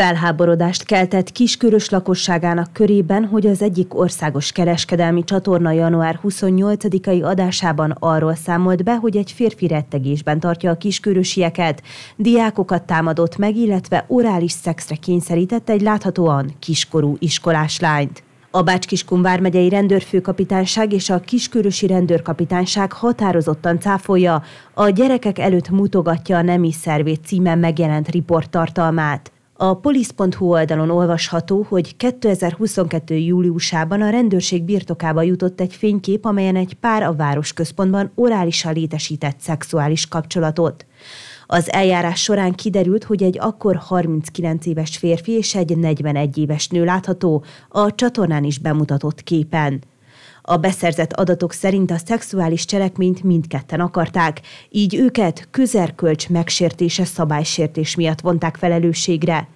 Felháborodást keltett kiskörös lakosságának körében, hogy az egyik országos kereskedelmi csatorna január 28-ai adásában arról számolt be, hogy egy férfi rettegésben tartja a kiskörösieket, diákokat támadott meg, illetve orális szexre kényszerített egy láthatóan kiskorú iskolás lányt. A Bács-Kiskun vármegyei rendőrfőkapitányság és a Kiskörösi rendőrkapitányság határozottan cáfolja, a gyerekek előtt mutogatja a nemi szervét címen megjelent riport tartalmát. A polisz.hu oldalon olvasható, hogy 2022. júliusában a rendőrség birtokába jutott egy fénykép, amelyen egy pár a városközpontban orálisan létesített szexuális kapcsolatot. Az eljárás során kiderült, hogy egy akkor 39 éves férfi és egy 41 éves nő látható a csatornán is bemutatott képen. A beszerzett adatok szerint a szexuális cselekményt mindketten akarták, így őket közerkölcs megsértése szabálysértés miatt vonták felelősségre.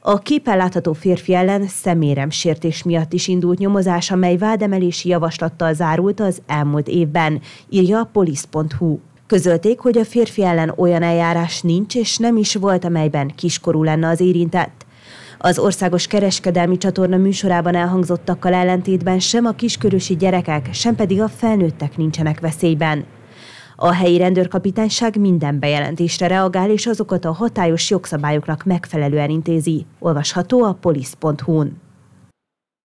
A képen látható férfi ellen szeméremsértés miatt is indult nyomozás, amely vádemelési javaslattal zárult az elmúlt évben, írja a polisz.hu. Közölték, hogy a férfi ellen olyan eljárás nincs és nem is volt, amelyben kiskorú lenne az érintett. Az országos kereskedelmi csatorna műsorában elhangzottakkal ellentétben sem a kiskörösi gyerekek, sem pedig a felnőttek nincsenek veszélyben. A helyi rendőrkapitányság minden bejelentésre reagál, és azokat a hatályos jogszabályoknak megfelelően intézi. Olvasható a polisz.hu-n.